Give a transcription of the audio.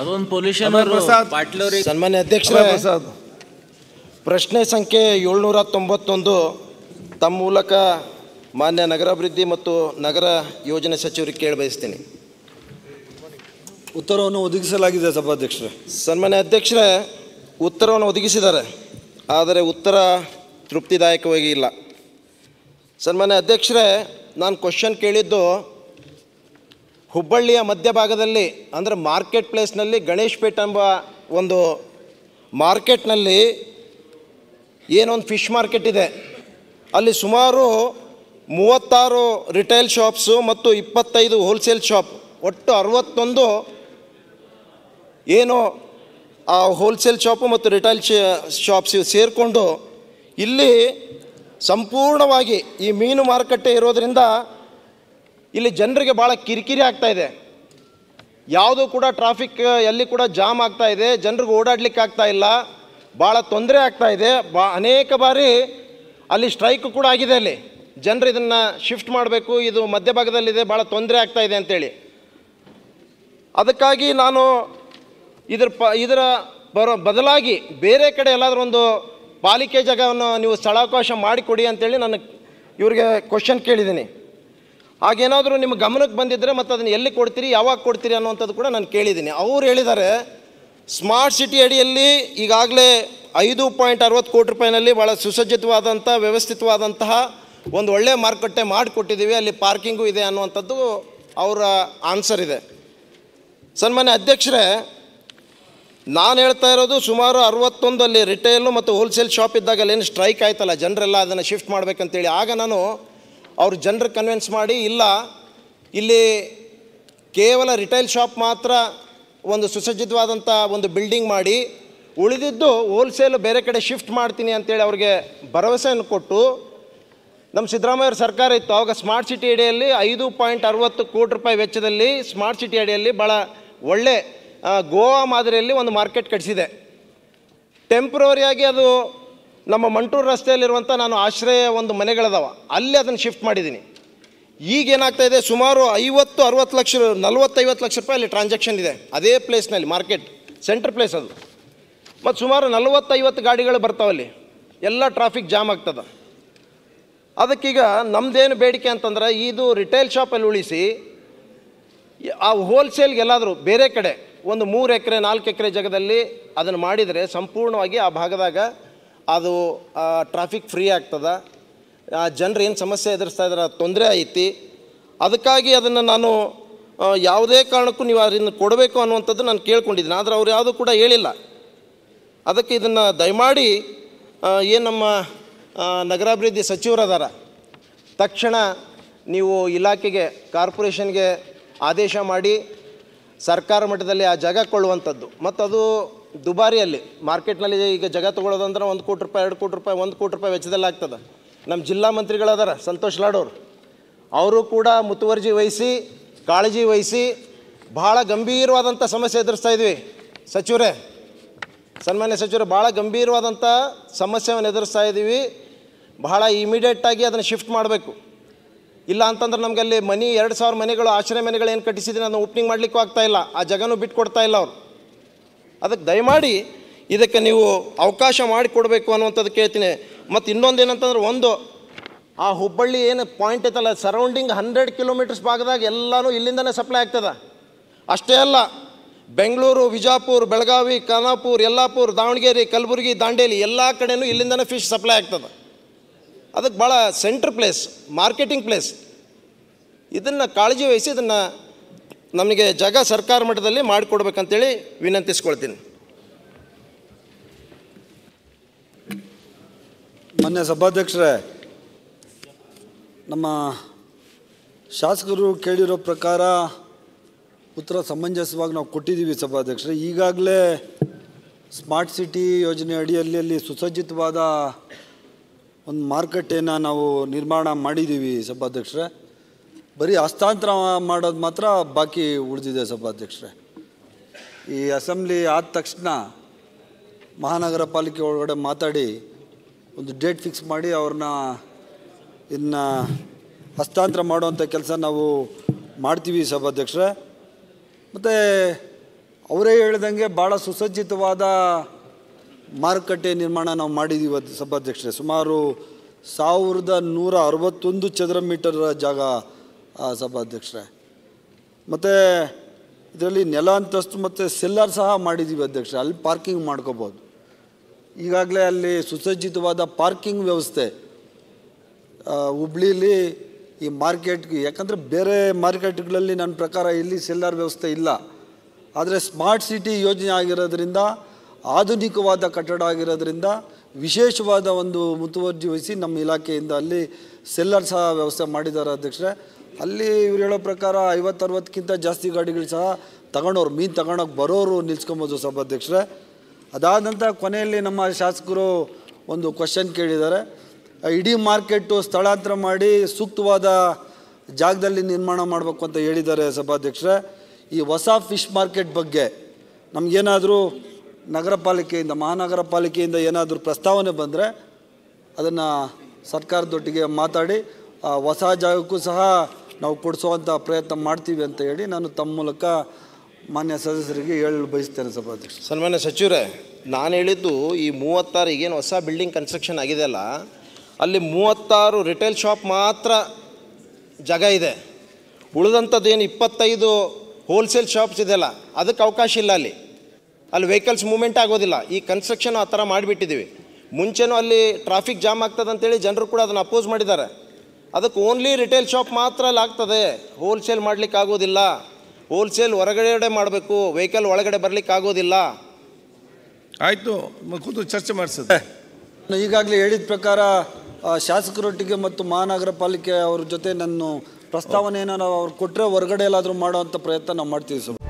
ಅದೊಂದು ಪೊಲ್ಯೂಷನ್ ಸನ್ಮಾನ್ಯ ಅಧ್ಯಕ್ಷರ ಪ್ರಶ್ನೆ ಸಂಖ್ಯೆ ಏಳ್ನೂರ ತೊಂಬತ್ತೊಂದು ತಮ್ಮ ಮೂಲಕ ಮಾನ್ಯ ನಗರಾಭಿವೃದ್ಧಿ ಮತ್ತು ನಗರ ಯೋಜನೆ ಸಚಿವರಿಗೆ ಕೇಳಿ ಬಯಸ್ತೀನಿ ಉತ್ತರವನ್ನು ಒದಗಿಸಲಾಗಿದೆ ಸಭಾಧ್ಯಕ್ಷರೇ ಸನ್ಮಾನ್ಯ ಅಧ್ಯಕ್ಷರೇ ಉತ್ತರವನ್ನು ಒದಗಿಸಿದ್ದಾರೆ ಆದರೆ ಉತ್ತರ ತೃಪ್ತಿದಾಯಕವಾಗಿ ಇಲ್ಲ ಸನ್ಮಾನ್ಯ ಅಧ್ಯಕ್ಷರೇ ನಾನು ಕ್ವಶನ್ ಕೇಳಿದ್ದು ಹುಬ್ಬಳ್ಳಿಯ ಮಧ್ಯಭಾಗದಲ್ಲಿ ಅಂದರೆ ಮಾರ್ಕೆಟ್ ಪ್ಲೇಸ್ನಲ್ಲಿ ಗಣೇಶ್ ಪೇಟ್ ಎಂಬ ಒಂದು ಮಾರ್ಕೆಟ್ನಲ್ಲಿ ಏನೊಂದು ಫಿಶ್ ಮಾರ್ಕೆಟ್ ಇದೆ ಅಲ್ಲಿ ಸುಮಾರು ಮೂವತ್ತಾರು ರಿಟೇಲ್ ಶಾಪ್ಸು ಮತ್ತು ಇಪ್ಪತ್ತೈದು ಹೋಲ್ಸೇಲ್ ಶಾಪ್ ಒಟ್ಟು ಅರವತ್ತೊಂದು ಏನು ಆ ಹೋಲ್ಸೇಲ್ ಶಾಪು ಮತ್ತು ರಿಟೇಲ್ ಶಾಪ್ಸ್ ಸೇರಿಕೊಂಡು ಇಲ್ಲಿ ಸಂಪೂರ್ಣವಾಗಿ ಈ ಮೀನು ಮಾರುಕಟ್ಟೆ ಇರೋದರಿಂದ ಇಲ್ಲಿ ಜನರಿಗೆ ಭಾಳ ಕಿರಿಕಿರಿ ಆಗ್ತಾ ಇದೆ ಯಾವುದೂ ಕೂಡ ಟ್ರಾಫಿಕ್ ಎಲ್ಲಿ ಕೂಡ ಜಾಮ್ ಆಗ್ತಾ ಇದೆ ಜನರಿಗೆ ಓಡಾಡ್ಲಿಕ್ಕೆ ಆಗ್ತಾ ಇಲ್ಲ ಭಾಳ ತೊಂದರೆ ಆಗ್ತಾ ಇದೆ ಬಾ ಅನೇಕ ಬಾರಿ ಅಲ್ಲಿ ಸ್ಟ್ರೈಕ್ ಕೂಡ ಆಗಿದೆ ಅಲ್ಲಿ ಜನರು ಇದನ್ನು ಶಿಫ್ಟ್ ಮಾಡಬೇಕು ಇದು ಮಧ್ಯಭಾಗದಲ್ಲಿದೆ ಭಾಳ ತೊಂದರೆ ಆಗ್ತಾ ಇದೆ ಅಂತೇಳಿ ಅದಕ್ಕಾಗಿ ನಾನು ಇದರ ಪ ಇದರ ಬರೋ ಬದಲಾಗಿ ಬೇರೆ ಕಡೆ ಎಲ್ಲಾದರೂ ಒಂದು ಪಾಲಿಕೆ ಜಾಗವನ್ನು ನೀವು ಸ್ಥಳಾವಕಾಶ ಮಾಡಿಕೊಡಿ ಅಂತೇಳಿ ನಾನು ಇವ್ರಿಗೆ ಕ್ವಶನ್ ಕೇಳಿದ್ದೀನಿ ಹಾಗೇನಾದರೂ ನಿಮ್ಮ ಗಮನಕ್ಕೆ ಬಂದಿದ್ದರೆ ಮತ್ತು ಅದನ್ನು ಎಲ್ಲಿ ಕೊಡ್ತೀರಿ ಯಾವಾಗ ಕೊಡ್ತೀರಿ ಅನ್ನುವಂಥದ್ದು ಕೂಡ ನಾನು ಕೇಳಿದ್ದೀನಿ ಅವರು ಹೇಳಿದ್ದಾರೆ ಸ್ಮಾರ್ಟ್ ಸಿಟಿ ಅಡಿಯಲ್ಲಿ ಈಗಾಗಲೇ ಐದು ಪಾಯಿಂಟ್ ಅರವತ್ತು ಕೋಟಿ ರೂಪಾಯಿನಲ್ಲಿ ಭಾಳ ಸುಸಜ್ಜಿತವಾದಂಥ ವ್ಯವಸ್ಥಿತವಾದಂತಹ ಒಂದು ಒಳ್ಳೆಯ ಮಾರುಕಟ್ಟೆ ಮಾಡಿಕೊಟ್ಟಿದ್ದೀವಿ ಅಲ್ಲಿ ಪಾರ್ಕಿಂಗು ಇದೆ ಅನ್ನುವಂಥದ್ದು ಅವರ ಆನ್ಸರ್ ಇದೆ ಸನ್ಮಾನ್ಯ ಅಧ್ಯಕ್ಷರೇ ನಾನು ಹೇಳ್ತಾ ಇರೋದು ಸುಮಾರು ಅರವತ್ತೊಂದಲ್ಲಿ ರಿಟೇಲು ಮತ್ತು ಹೋಲ್ಸೇಲ್ ಶಾಪ್ ಇದ್ದಾಗ ಸ್ಟ್ರೈಕ್ ಆಯ್ತಲ್ಲ ಜನರೆಲ್ಲ ಅದನ್ನು ಶಿಫ್ಟ್ ಮಾಡಬೇಕಂತೇಳಿ ಆಗ ನಾನು ಅವರು ಜನರು ಕನ್ವಿನ್ಸ್ ಮಾಡಿ ಇಲ್ಲ ಇಲ್ಲಿ ಕೇವಲ ರಿಟೈಲ್ ಶಾಪ್ ಮಾತ್ರ ಒಂದು ಸುಸಜ್ಜಿತವಾದಂಥ ಒಂದು ಬಿಲ್ಡಿಂಗ್ ಮಾಡಿ ಉಳಿದಿದ್ದು ಹೋಲ್ಸೇಲ್ ಬೇರೆ ಕಡೆ ಶಿಫ್ಟ್ ಮಾಡ್ತೀನಿ ಅಂತೇಳಿ ಅವ್ರಿಗೆ ಭರವಸೆಯನ್ನು ಕೊಟ್ಟು ನಮ್ಮ ಸಿದ್ದರಾಮಯ್ಯ ಸರ್ಕಾರ ಇತ್ತು ಆವಾಗ ಸ್ಮಾರ್ಟ್ ಸಿಟಿ ಅಡಿಯಲ್ಲಿ ಐದು ಪಾಯಿಂಟ್ ಅರವತ್ತು ಕೋಟಿ ರೂಪಾಯಿ ವೆಚ್ಚದಲ್ಲಿ ಸ್ಮಾರ್ಟ್ ಸಿಟಿ ಅಡಿಯಲ್ಲಿ ಭಾಳ ಒಳ್ಳೆ ಗೋವಾ ಮಾದರಿಯಲ್ಲಿ ಒಂದು ಮಾರ್ಕೆಟ್ ಕಟ್ಟಿಸಿದೆ ಟೆಂಪ್ರವರಿಯಾಗಿ ಅದು ನಮ್ಮ ಮಂಟೂರು ರಸ್ತೆಯಲ್ಲಿರುವಂಥ ನಾನು ಆಶ್ರಯ ಒಂದು ಮನೆಗಳದಾವ ಅಲ್ಲಿ ಅದನ್ನು ಶಿಫ್ಟ್ ಮಾಡಿದ್ದೀನಿ ಈಗ ಏನಾಗ್ತಾ ಇದೆ ಸುಮಾರು ಐವತ್ತು ಅರುವತ್ತು ಲಕ್ಷ ನಲ್ವತ್ತೈವತ್ತು ಲಕ್ಷ ರೂಪಾಯಿ ಅಲ್ಲಿ ಟ್ರಾನ್ಸಾಕ್ಷನ್ ಇದೆ ಅದೇ ಪ್ಲೇಸ್ನಲ್ಲಿ ಮಾರ್ಕೆಟ್ ಸೆಂಟ್ರ್ ಪ್ಲೇಸ್ ಅದು ಮತ್ತು ಸುಮಾರು ನಲ್ವತ್ತೈವತ್ತು ಗಾಡಿಗಳು ಬರ್ತಾವಲ್ಲಿ ಎಲ್ಲ ಟ್ರಾಫಿಕ್ ಜಾಮ್ ಆಗ್ತದೆ ಅದಕ್ಕೀಗ ನಮ್ಮದೇನು ಬೇಡಿಕೆ ಅಂತಂದ್ರೆ ಇದು ರಿಟೇಲ್ ಶಾಪಲ್ಲಿ ಉಳಿಸಿ ಆ ಹೋಲ್ಸೇಲ್ಗೆ ಎಲ್ಲಾದರೂ ಬೇರೆ ಕಡೆ ಒಂದು ಮೂರು ಎಕರೆ ನಾಲ್ಕು ಎಕರೆ ಜಾಗದಲ್ಲಿ ಅದನ್ನು ಮಾಡಿದರೆ ಸಂಪೂರ್ಣವಾಗಿ ಆ ಭಾಗದಾಗ ಅದು ಟ್ರಾಫಿಕ್ ಫ್ರೀ ಆಗ್ತದ ಜನರು ಏನು ಸಮಸ್ಯೆ ಎದುರಿಸ್ತಾ ಇದ್ದಾರೆ ತೊಂದರೆ ಐತಿ ಅದಕ್ಕಾಗಿ ಅದನ್ನು ನಾನು ಯಾವುದೇ ಕಾರಣಕ್ಕೂ ನೀವು ಅದನ್ನು ಕೊಡಬೇಕು ಅನ್ನುವಂಥದ್ದು ನಾನು ಕೇಳ್ಕೊಂಡಿದ್ದೀನಿ ಆದರೆ ಅವ್ರು ಯಾವುದೂ ಕೂಡ ಹೇಳಿಲ್ಲ ಅದಕ್ಕೆ ಇದನ್ನು ದಯಮಾಡಿ ಏನು ನಮ್ಮ ನಗರಾಭಿವೃದ್ಧಿ ಸಚಿವರದಾರ ತಕ್ಷಣ ನೀವು ಇಲಾಖೆಗೆ ಕಾರ್ಪೊರೇಷನ್ಗೆ ಆದೇಶ ಮಾಡಿ ಸರ್ಕಾರ ಮಟ್ಟದಲ್ಲಿ ಆ ಜಾಗ ಕೊಳ್ಳುವಂಥದ್ದು ಮತ್ತು ಅದು ದುಬಾರಿಯಲ್ಲಿ ಮಾರ್ಕೆಟ್ನಲ್ಲಿ ಈಗ ಜಗ ತೊಗೊಳ್ಳೋದಂದ್ರೆ ಒಂದು ಕೋಟಿ ರೂಪಾಯಿ ಎರಡು ಕೋಟಿ ರೂಪಾಯಿ ಒಂದು ಕೋಟಿ ರೂಪಾಯಿ ವೆಚ್ಚದಲ್ಲಿ ಆಗ್ತದೆ ನಮ್ಮ ಜಿಲ್ಲಾ ಮಂತ್ರಿಗಳದಾರ ಸಂತೋಷ್ ಲಾಡೋರು ಅವರು ಕೂಡ ಮುತುವರ್ಜಿ ವಹಿಸಿ ಕಾಳಜಿ ವಹಿಸಿ ಭಾಳ ಗಂಭೀರವಾದಂಥ ಸಮಸ್ಯೆ ಎದುರಿಸ್ತಾ ಇದ್ವಿ ಸಚಿವರೇ ಸನ್ಮಾನ್ಯ ಸಚಿವರು ಭಾಳ ಗಂಭೀರವಾದಂಥ ಸಮಸ್ಯೆಯನ್ನು ಎದುರಿಸ್ತಾ ಇದ್ದೀವಿ ಬಹಳ ಇಮಿಡಿಯೇಟಾಗಿ ಅದನ್ನು ಶಿಫ್ಟ್ ಮಾಡಬೇಕು ಇಲ್ಲ ಅಂತಂದ್ರೆ ಅಲ್ಲಿ ಮನೆ ಎರಡು ಸಾವಿರ ಮನೆಗಳು ಆಶ್ರಯ ಮನೆಗಳು ಏನು ಕಟ್ಟಿಸಿದ್ರೆ ಅದನ್ನು ಓಪನಿಂಗ್ ಮಾಡಲಿಕ್ಕೂ ಆಗ್ತಾಯಿಲ್ಲ ಆ ಜಗನೂ ಬಿಟ್ಟು ಕೊಡ್ತಾ ಇಲ್ಲ ಅವರು ಅದಕ್ಕೆ ದಯಮಾಡಿ ಇದಕ್ಕೆ ನೀವು ಅವಕಾಶ ಮಾಡಿಕೊಡ್ಬೇಕು ಅನ್ನುವಂಥದ್ದು ಕೇಳ್ತೀನಿ ಮತ್ತು ಇನ್ನೊಂದು ಏನಂತಂದ್ರೆ ಒಂದು ಆ ಹುಬ್ಬಳ್ಳಿ ಏನು ಪಾಯಿಂಟ್ ಐತಲ್ಲ ಸರೌಂಡಿಂಗ್ ಹಂಡ್ರೆಡ್ ಕಿಲೋಮೀಟರ್ಸ್ ಭಾಗದಾಗ ಎಲ್ಲನೂ ಇಲ್ಲಿಂದನೇ ಸಪ್ಲೈ ಆಗ್ತದೆ ಅಷ್ಟೇ ಅಲ್ಲ ಬೆಂಗಳೂರು ವಿಜಾಪುರ ಬೆಳಗಾವಿ ಖಾನಾಪುರ್ ಯಲ್ಲಾಪುರ್ ದಾವಣಗೆರೆ ಕಲಬುರಗಿ ದಾಂಡೇಲಿ ಎಲ್ಲ ಕಡೆಯೂ ಇಲ್ಲಿಂದನೇ ಫಿಶ್ ಸಪ್ಲೈ ಆಗ್ತದೆ ಅದಕ್ಕೆ ಭಾಳ ಸೆಂಟ್ರ್ ಪ್ಲೇಸ್ ಮಾರ್ಕೆಟಿಂಗ್ ಪ್ಲೇಸ್ ಇದನ್ನು ಕಾಳಜಿ ವಹಿಸಿ ಇದನ್ನು ನಮಗೆ ಜಾಗ ಸರ್ಕಾರ ಮಟ್ಟದಲ್ಲಿ ಮಾಡಿಕೊಡ್ಬೇಕಂತೇಳಿ ವಿನಂತಿಸ್ಕೊಳ್ತೀನಿ ಮೊನ್ನೆ ಸಭಾಧ್ಯಕ್ಷರೇ ನಮ್ಮ ಶಾಸಕರು ಕೇಳಿರೋ ಪ್ರಕಾರ ಉತ್ತರ ಸಮಂಜಸವಾಗಿ ನಾವು ಕೊಟ್ಟಿದ್ದೀವಿ ಸಭಾಧ್ಯಕ್ಷರೇ ಈಗಾಗಲೇ ಸ್ಮಾರ್ಟ್ ಸಿಟಿ ಯೋಜನೆ ಅಡಿಯಲ್ಲಿ ಅಲ್ಲಿ ಸುಸಜ್ಜಿತವಾದ ಒಂದು ಮಾರುಕಟ್ಟೆಯನ್ನು ನಾವು ನಿರ್ಮಾಣ ಮಾಡಿದ್ದೀವಿ ಸಭಾಧ್ಯಕ್ಷರೇ ಬರೀ ಹಸ್ತಾಂತರ ಮಾಡೋದು ಮಾತ್ರ ಬಾಕಿ ಉಳಿದಿದೆ ಸಭಾಧ್ಯಕ್ಷರೇ ಈ ಅಸೆಂಬ್ಲಿ ಆದ ತಕ್ಷಣ ಮಹಾನಗರ ಪಾಲಿಕೆ ಒಳಗಡೆ ಮಾತಾಡಿ ಒಂದು ಡೇಟ್ ಫಿಕ್ಸ್ ಮಾಡಿ ಅವ್ರನ್ನ ಇನ್ನು ಹಸ್ತಾಂತರ ಮಾಡುವಂಥ ಕೆಲಸ ನಾವು ಮಾಡ್ತೀವಿ ಸಭಾಧ್ಯಕ್ಷರೇ ಮತ್ತು ಅವರೇ ಹೇಳ್ದಂಗೆ ಭಾಳ ಸುಸಜ್ಜಿತವಾದ ಮಾರುಕಟ್ಟೆ ನಿರ್ಮಾಣ ನಾವು ಮಾಡಿದ್ದೀವಿ ಸಭಾಧ್ಯಕ್ಷರೇ ಸುಮಾರು ಸಾವಿರದ ನೂರ ಅರವತ್ತೊಂದು ಚದರ ಮೀಟರ್ ಜಾಗ ಆ ಸಭಾಧ್ಯಕ್ಷರೇ ಮತ್ತು ಇದರಲ್ಲಿ ನೆಲ ಅಂತಸ್ತು ಮತ್ತು ಸೆಲ್ಲರ್ ಸಹ ಮಾಡಿದ್ದೀವಿ ಅಧ್ಯಕ್ಷ ಅಲ್ಲಿ ಪಾರ್ಕಿಂಗ್ ಮಾಡ್ಕೋಬೋದು ಈಗಾಗಲೇ ಅಲ್ಲಿ ಸುಸಜ್ಜಿತವಾದ ಪಾರ್ಕಿಂಗ್ ವ್ಯವಸ್ಥೆ ಹುಬ್ಳಿಲಿ ಈ ಮಾರ್ಕೆಟ್ಗೆ ಯಾಕಂದರೆ ಬೇರೆ ಮಾರ್ಕೆಟ್ಗಳಲ್ಲಿ ನನ್ನ ಪ್ರಕಾರ ಇಲ್ಲಿ ಸೆಲ್ಲರ್ ವ್ಯವಸ್ಥೆ ಇಲ್ಲ ಆದರೆ ಸ್ಮಾರ್ಟ್ ಸಿಟಿ ಯೋಜನೆ ಆಗಿರೋದ್ರಿಂದ ಆಧುನಿಕವಾದ ಕಟ್ಟಡ ಆಗಿರೋದ್ರಿಂದ ವಿಶೇಷವಾದ ಒಂದು ಮುತುವರ್ಜಿ ವಹಿಸಿ ನಮ್ಮ ಇಲಾಖೆಯಿಂದ ಅಲ್ಲಿ ಸೆಲ್ಲರ್ ಸಹ ವ್ಯವಸ್ಥೆ ಮಾಡಿದ್ದಾರೆ ಅಧ್ಯಕ್ಷರೇ ಅಲ್ಲಿ ಇವ್ರು ಹೇಳೋ ಪ್ರಕಾರ ಐವತ್ತು ಅರವತ್ತಕ್ಕಿಂತ ಜಾಸ್ತಿ ಗಾಡಿಗಳು ಸಹ ತಗೊಂಡೋರು ಮೀನು ತಗೊಂಡೋಗಿ ಬರೋರು ನಿಲ್ಸ್ಕೊಬೋದು ಸಭಾಧ್ಯಕ್ಷರೇ ಅದಾದ ನಂತರ ಕೊನೆಯಲ್ಲಿ ನಮ್ಮ ಶಾಸಕರು ಒಂದು ಕ್ವಶನ್ ಕೇಳಿದ್ದಾರೆ ಇಡೀ ಮಾರ್ಕೆಟು ಸ್ಥಳಾಂತರ ಮಾಡಿ ಸೂಕ್ತವಾದ ಜಾಗದಲ್ಲಿ ನಿರ್ಮಾಣ ಮಾಡಬೇಕು ಅಂತ ಹೇಳಿದ್ದಾರೆ ಸಭಾಧ್ಯಕ್ಷರೇ ಈ ಹೊಸ ಫಿಶ್ ಮಾರ್ಕೆಟ್ ಬಗ್ಗೆ ನಮಗೇನಾದರೂ ನಗರ ಪಾಲಿಕೆಯಿಂದ ಮಹಾನಗರ ಪಾಲಿಕೆಯಿಂದ ಏನಾದರೂ ಪ್ರಸ್ತಾವನೆ ಬಂದರೆ ಅದನ್ನು ಸರ್ಕಾರದೊಟ್ಟಿಗೆ ಮಾತಾಡಿ ಹೊಸ ಜಾಗಕ್ಕೂ ಸಹ ನಾವು ಕೊಡಿಸುವಂಥ ಪ್ರಯತ್ನ ಮಾಡ್ತೀವಿ ಅಂತ ಹೇಳಿ ನಾನು ತಮ್ಮ ಮೂಲಕ ಮಾನ್ಯ ಸದಸ್ಯರಿಗೆ ಹೇಳಲು ಬಯಸ್ತೇನೆ ಸಭಾಧ್ಯಕ್ಷ ಸನ್ಮಾನ್ಯ ಸಚಿವರೇ ನಾನು ಹೇಳಿದ್ದು ಈ ಮೂವತ್ತಾರಿಗೆ ಏನು ಹೊಸ ಬಿಲ್ಡಿಂಗ್ ಕನ್ಸ್ಟ್ರಕ್ಷನ್ ಆಗಿದೆ ಅಲ್ಲ ಅಲ್ಲಿ ಮೂವತ್ತಾರು ರಿಟೇಲ್ ಶಾಪ್ ಮಾತ್ರ ಜಾಗ ಇದೆ ಉಳಿದಂಥದ್ದು ಏನು ಇಪ್ಪತ್ತೈದು ಹೋಲ್ಸೇಲ್ ಶಾಪ್ಸ್ ಇದೆಯಲ್ಲ ಅದಕ್ಕೆ ಅವಕಾಶ ಇಲ್ಲ ಅಲ್ಲಿ ಅಲ್ಲಿ ವೆಹಿಕಲ್ಸ್ ಮೂವ್ಮೆಂಟ್ ಆಗೋದಿಲ್ಲ ಈ ಕನ್ಸ್ಟ್ರಕ್ಷನ್ ಆ ಥರ ಮಾಡಿಬಿಟ್ಟಿದ್ದೀವಿ ಮುಂಚೆನೂ ಅಲ್ಲಿ ಟ್ರಾಫಿಕ್ ಜಾಮ್ ಆಗ್ತದಂತೇಳಿ ಜನರು ಕೂಡ ಅದನ್ನು ಅಪೋಸ್ ಮಾಡಿದ್ದಾರೆ ಅದಕ್ಕೆ ಓನ್ಲಿ ರಿಟೇಲ್ ಶಾಪ್ ಮಾತ್ರ ಅಲ್ಲಿ ಆಗ್ತದೆ ಹೋಲ್ಸೇಲ್ ಮಾಡಲಿಕ್ಕೆ ಆಗೋದಿಲ್ಲ ಹೋಲ್ಸೇಲ್ ಹೊರಗಡೆ ಮಾಡಬೇಕು ವೆಹಿಕಲ್ ಒಳಗಡೆ ಬರಲಿಕ್ಕೆ ಆಗೋದಿಲ್ಲ ಆಯಿತು ಕೂತು ಚರ್ಚೆ ಮಾಡಿಸುತ್ತೆ ಈಗಾಗಲೇ ಹೇಳಿದ ಪ್ರಕಾರ ಶಾಸಕರೊಟ್ಟಿಗೆ ಮತ್ತು ಮಹಾನಗರ ಪಾಲಿಕೆ ಅವ್ರ ಜೊತೆ ನಾನು ಪ್ರಸ್ತಾವನೆ ನಾವು ಅವ್ರು ಕೊಟ್ಟರೆ ಹೊರಗಡೆ ಎಲ್ಲಾದರೂ ಮಾಡುವಂಥ ಪ್ರಯತ್ನ ನಾವು ಮಾಡ್ತೀವಿ ಸರ್